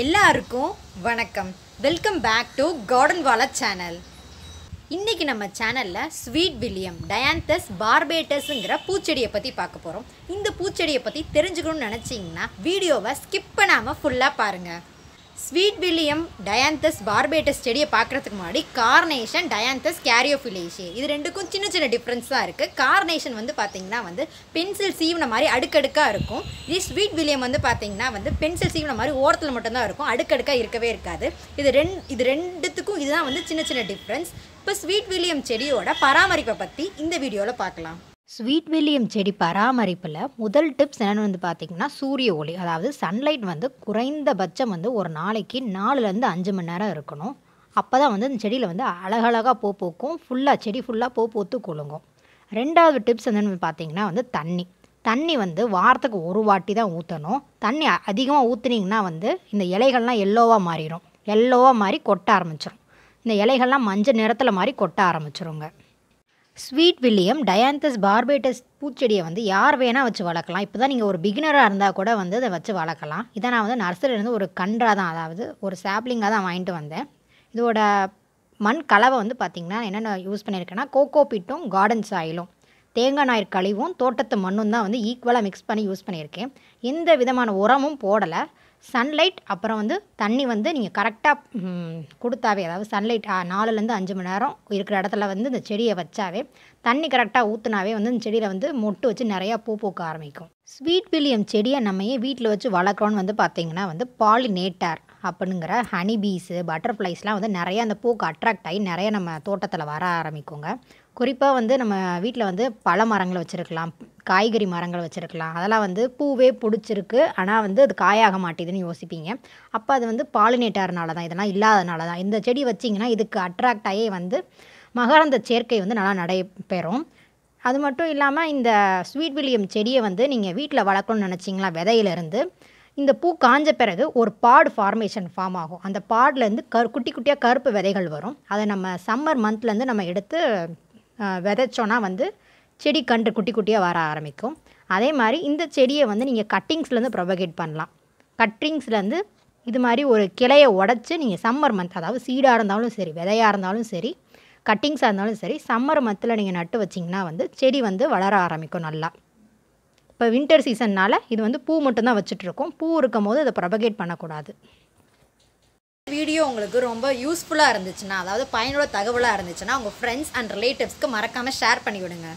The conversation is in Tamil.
எல்லாருக்கும் வணக்கம் welcome back to garden wala channel இன்றைக்கி நம்ம சேனலில் ஸ்வீட் வில்லியம் டயான்தஸ் பார்பேட்டஸுங்கிற பூச்செடியை பற்றி பார்க்க போகிறோம் இந்த பூச்செடியை பற்றி தெரிஞ்சுக்கணும்னு நினச்சிங்கன்னா வீடியோவை ஸ்கிப் பண்ணாமல் ஃபுல்லாக பாருங்கள் ஸ்வீட் வில்லியம் டயாந்தஸ் பார்பேட்டஸ் செடியை பார்க்குறதுக்கு முன்னாடி கார்னேஷன் டயாந்தஸ் கேரியோஃபிலேஷியே இது ரெண்டுக்கும் சின்ன சின்ன டிஃப்ரென்ஸ் தான் இருக்குது கார்னேஷன் வந்து பார்த்திங்கன்னா வந்து பென்சில் சீவன மாதிரி அடுக்கடுக்காக இருக்கும் இது ஸ்வீட் வில்லியம் வந்து பார்த்திங்கன்னா வந்து பென்சில் சீவன மாதிரி ஓரத்தில் மட்டும்தான் இருக்கும் அடுக்கடுக்காக இருக்கவே இருக்காது இது ரெண்டு இது ரெண்டுத்துக்கும் இதுதான் வந்து சின்ன சின்ன டிஃப்ரென்ஸ் இப்போ ஸ்வீட் வில்லியம் செடியோட பராமரிப்பை பற்றி இந்த வீடியோவில் பார்க்கலாம் ஸ்வீட் வில்லியம் செடி பராமரிப்பில் முதல் டிப்ஸ் என்னென்னு வந்து பார்த்திங்கன்னா சூரிய ஒளி அதாவது சன்லைட் வந்து குறைந்தபட்சம் வந்து ஒரு நாளைக்கு நாலுலேருந்து அஞ்சு மணி நேரம் இருக்கணும் அப்போ தான் வந்து இந்த செடியில் வந்து அழகழகாக பூ பூக்கும் ஃபுல்லாக செடி ஃபுல்லாக பூ பூத்து குலுங்கும் ரெண்டாவது டிப்ஸ் என்னென்னு பார்த்தீங்கன்னா வந்து தண்ணி தண்ணி வந்து வாரத்துக்கு ஒரு வாட்டி தான் ஊற்றணும் தண்ணி அதிகமாக ஊற்றுனீங்கன்னா வந்து இந்த இலைகள்லாம் எல்லோவாக மாறிடும் எல்லோவாக மாறி கொட்ட ஆரம்பிச்சிடும் இந்த இலைகள்லாம் மஞ்சள் நிறத்தில் மாதிரி கொட்ட ஆரம்பிச்சிருங்க ஸ்வீட் வில்லியம் டயாந்தஸ் பார்பேட்டஸ் பூச்செடியை வந்து யார் வேணால் வச்சு வளர்க்கலாம் இப்போ தான் நீங்கள் ஒரு பிகினராக இருந்தால் கூட வந்து அதை வச்சு வளர்க்கலாம் இதை நான் வந்து நர்சரிலேருந்து ஒரு கன்றாக தான் அதாவது ஒரு சாப்ளிங்காக தான் வாங்கிட்டு வந்தேன் இதோட மண் கலவை வந்து பார்த்திங்கன்னா என்னென்ன யூஸ் பண்ணியிருக்கேன்னா கோகோ பிட்டும் கார்டன் சாயிலும் தேங்காய் நாயர் கழிவும் தோட்டத்து மண்ணும் தான் வந்து ஈக்குவலாக மிக்ஸ் பண்ணி யூஸ் பண்ணியிருக்கேன் எந்த விதமான உரமும் போடலை சன்லைட் அப்புறம் வந்து தண்ணி வந்து நீங்கள் கரெக்டாக கொடுத்தாவே அதாவது சன்லைட் நாலுலேருந்து அஞ்சு மணி நேரம் இருக்கிற இடத்துல வந்து இந்த செடியை வச்சாவே தண்ணி கரெக்டாக ஊற்றுனாவே வந்து இந்த செடியில் வந்து மொட்டு வச்சு நிறையா பூ பூக்க ஆரம்பிக்கும் ஸ்வீட் வில்லியம் செடியை நம்ம ஏன் வீட்டில் வச்சு வளர்க்குறோன்னு வந்து பார்த்திங்கன்னா வந்து பாலினேட்டர் அப்படிங்கிற ஹனி பீஸு பட்டர்ஃப்ளைஸ்லாம் வந்து நிறையா அந்த பூக்கு அட்ராக்ட் ஆகி நிறையா நம்ம தோட்டத்தில் வர ஆரம்பிக்குங்க குறிப்பாக வந்து நம்ம வீட்டில் வந்து பழ மரங்களை வச்சுருக்கலாம் காய்கறி மரங்கள் வச்சுருக்கலாம் அதெல்லாம் வந்து பூவே பிடிச்சிருக்கு ஆனால் வந்து அது காயாக மாட்டேதுன்னு யோசிப்பீங்க அப்போ அது வந்து பாலினேட்டர்னால தான் இதெல்லாம் இல்லாதனால தான் இந்த செடி வச்சிங்கன்னா இதுக்கு அட்ராக்ட் ஆகி வந்து மகரந்த சேர்க்கை வந்து நல்லா நடைபெறும் அது மட்டும் இல்லாமல் இந்த ஸ்வீட் வில்லியம் செடியை வந்து நீங்கள் வீட்டில் வளர்க்கணும்னு நினச்சிங்களா விதையிலேருந்து இந்த பூ காஞ்ச பிறகு ஒரு பாடு ஃபார்மேஷன் ஃபார்ம் ஆகும் அந்த பாட்லேருந்து கரு குட்டி குட்டியாக கருப்பு விதைகள் வரும் அதை நம்ம சம்மர் மந்த்லேருந்து நம்ம எடுத்து விதைச்சோன்னா வந்து செடி கன்று குட்டி குட்டியாக வர ஆரம்பிக்கும் அதே மாதிரி இந்த செடியை வந்து நீங்கள் கட்டிங்ஸ்லேருந்து ப்ரொபகேட் பண்ணலாம் கட்டிங்ஸ்லேருந்து இது மாதிரி ஒரு கிளையை உடச்சி நீங்கள் சம்மர் மந்த் அதாவது சீடாக இருந்தாலும் சரி விதையாக இருந்தாலும் சரி கட்டிங்ஸாக இருந்தாலும் சரி சம்மர் மந்தில் நீங்கள் நட்டு வச்சிங்கன்னா வந்து செடி வந்து வளர ஆரம்பிக்கும் நல்லா இப்போ வின்டர் சீசன்னால் இது வந்து பூ மட்டும்தான் வச்சுட்ருக்கோம் பூ இருக்கும் போது அதை ப்ரொபகேட் பண்ணக்கூடாது வீடியோ உங்களுக்கு ரொம்ப யூஸ்ஃபுல்லாக இருந்துச்சுன்னா அதாவது பயனுள்ள தகவலாக இருந்துச்சுன்னா உங்கள் ஃப்ரெண்ட்ஸ் அண்ட் ரிலேட்டிவ்ஸ்க்கு மறக்காமல் ஷேர் பண்ணிவிடுங்க